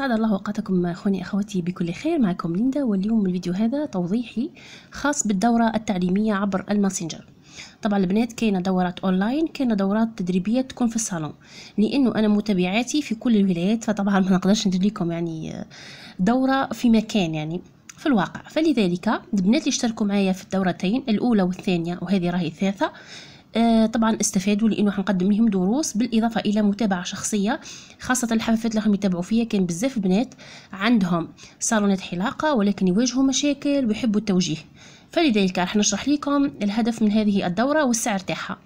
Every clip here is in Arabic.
أسعد الله أوقاتكم أخواني أخواتي بكل خير معكم ليندا واليوم الفيديو هذا توضيحي خاص بالدورة التعليمية عبر الماسنجر طبعا البنات كاينه دورات اونلاين كاينه دورات تدريبيه تكون في الصالون لانه انا متابعاتي في كل الولايات فطبعا ما نقدرش ندير لكم يعني آه، دوره في مكان يعني في الواقع فلذلك البنات اللي اشتركوا معايا في الدورتين الاولى والثانيه وهذه راهي الثالثه آه، طبعا استفادوا لانه حنقدم لهم دروس بالاضافه الى متابعه شخصيه خاصه الحفلات اللي راهم يتابعوا فيا كان بزاف بنات عندهم صالونات حلاقه ولكن يواجهوا مشاكل ويحبوا التوجيه فلذلك راح نشرح لكم الهدف من هذه الدوره والسعر تاعها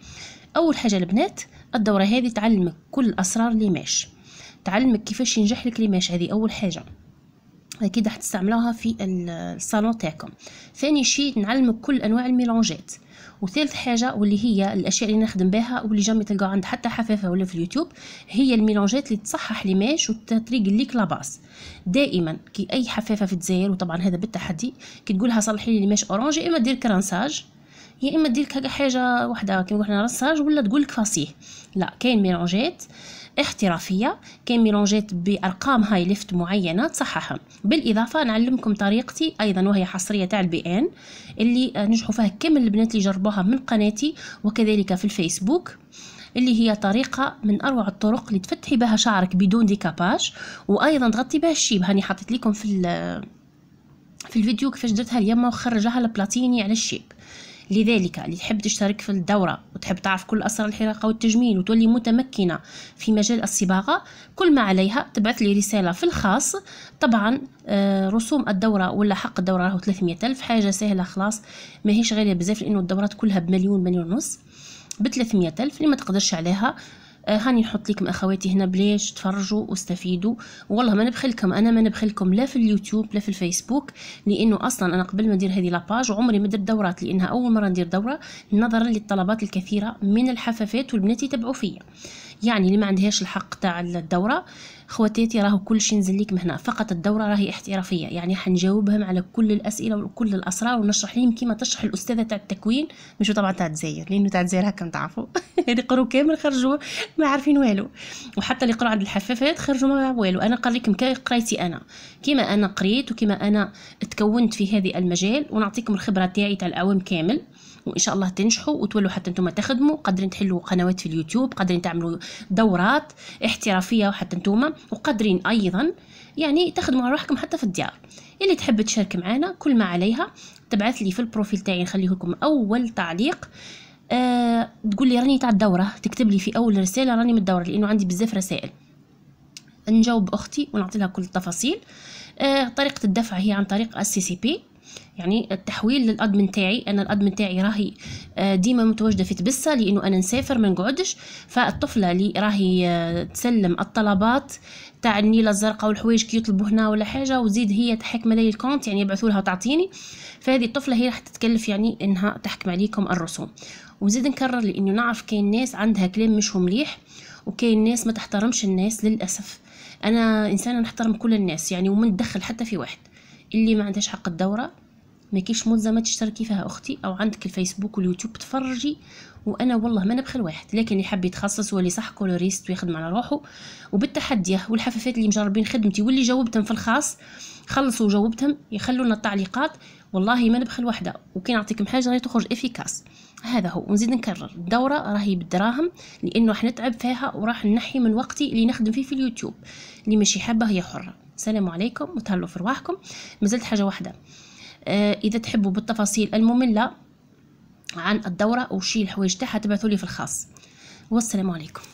اول حاجه البنات الدوره هذه تعلمك كل اسرار ماش تعلمك كيفاش ينجح لك ماش هذه اول حاجه اكيد راح تستعملوها في الصالون تاعكم ثاني شيء نعلمك كل انواع الميلونجات وثالث حاجة واللي هي الأشياء اللي نخدم بها واللي جامي تلقاو عند حتى حفافة ولا في اليوتيوب هي الميلونجات اللي تصحح ليماج وتطريق ليك لاباس دائما كي أي حفافة في الجزائر وطبعا هذا بالتحدي كي تقولها صلحي لي ليماج أورانجي إما دير كرانساج يا اما دير لك حاجه وحده كيما قلنا رصاج ولا تقول لك فصيح لا كاين ميلونجيت احترافيه كاين ميلونجيت بارقام هاي ليفت معينه تصححها بالاضافه نعلمكم طريقتي ايضا وهي حصريه تاع البي ان اللي نجحوا فيها كامل البنات اللي جربوها من قناتي وكذلك في الفيسبوك اللي هي طريقه من اروع الطرق اللي تفتحي بها شعرك بدون ديكاباج وايضا تغطي بها الشيب هاني حطيت لكم في في الفيديو كيفاش درتها اليوم وخرجها البلاتيني على الشيب لذلك اللي تحب تشترك في الدورة وتحب تعرف كل أسرار الحرقة والتجميل وتولي متمكنة في مجال الصباغة كل ما عليها تبعث لي رسالة في الخاص طبعا آه، رسوم الدورة ولا حق الدورة راهو 300 ألف حاجة سهلة خلاص ماهيش غالية بزاف لأنه الدورات كلها بمليون مليون ونص ب 300 ألف اللي ما تقدرش عليها آه هاني نحط لكم اخواتي هنا بلاش تفرجوا واستفيدوا والله ما نبخلكم انا ما نبخلكم لا في اليوتيوب لا في الفيسبوك لانه اصلا انا قبل ما ندير هذه لاباج عمري ما درت دورات لانها اول مره ندير دوره نظرا للطلبات الكثيره من الحفافات والبنات يتبعوا فيا يعني اللي ما عندهاش الحق تاع الدوره خواتاتي راهو كل شيء نزل لكم هنا فقط الدوره راهي احترافيه يعني حنجاوبهم على كل الاسئله وكل الاسرار ونشرح لهم كيما تشرح الاستاذه تاع التكوين مش طبعا تاع الجزائر لانه تاع الجزائر هكا تعرفوا اللي قروا كامل خرجوا ما عارفين والو وحتى اللي قروا عند الحفافات خرجوا ما والو انا قال لكم قرايتي انا كيما انا قريت وكيما انا تكونت في هذه المجال ونعطيكم الخبره تاعي تاع العوام كامل وان شاء الله تنجحوا وتولوا حتى انتم تخدموا قادرين تحلوا قنوات في اليوتيوب قادرين تعملوا دورات احترافية وحتى نتوما وقادرين أيضا يعني تخدموا على روحكم حتى في الديار اللي تحب تشارك معنا كل ما عليها تبعث لي في البروفيل تاعي نخليه لكم أول تعليق أه تقول لي راني تاع الدورة تكتب لي في أول رسالة راني من الدورة لأنه عندي بزاف رسائل نجاوب أختي ونعطي لها كل التفاصيل أه طريقة الدفع هي عن طريق السي سي بي يعني التحويل للادمن تاعي انا الادمن تاعي راهي آه، ديما متواجده في تبسه لانه انا نسافر ما نقعدش فالطفله اللي راهي آه، تسلم الطلبات تاع النيله الزرقاء والحوايج كي يطلبوا هنا ولا حاجه وزيد هي تحكم علي الكونت يعني يبعثوا لها وتعطيني فهذه الطفله هي راح تتكلف يعني انها تحكم عليكم الرسوم وزيد نكرر لانه نعرف كاين ناس عندها كلام مش مليح وكاين ناس ما تحترمش الناس للاسف انا انسانه نحترم كل الناس يعني ومن تدخل حتى في واحد اللي ما عندهاش حق الدوره كيش مزه ما تشتركي فيها اختي او عندك الفيسبوك واليوتيوب تفرجي وانا والله ما نبخل واحد لكن اللي حاب يتخصص واللي صح كولوريست ويخدم على روحه وبالتحدي أه، والحفافات اللي مجربين خدمتي واللي جاوبتهم في الخاص خلصوا وجاوبتهم يخلونا لنا التعليقات والله ما نبخل وحده وكي نعطيكم حاجه غير تخرج افيكاس هذا هو ونزيد نكرر الدوره راهي بالدراهم لانه راح نتعب فيها وراح ننحي من وقتي اللي نخدم فيه في اليوتيوب اللي ماشي حابه هي حره السلام عليكم وتهلوا في رواحكم مازلت حاجه واحده آه، اذا تحبوا بالتفاصيل الممله عن الدوره او شي الحوايج تاعها تبعثوا لي في الخاص والسلام عليكم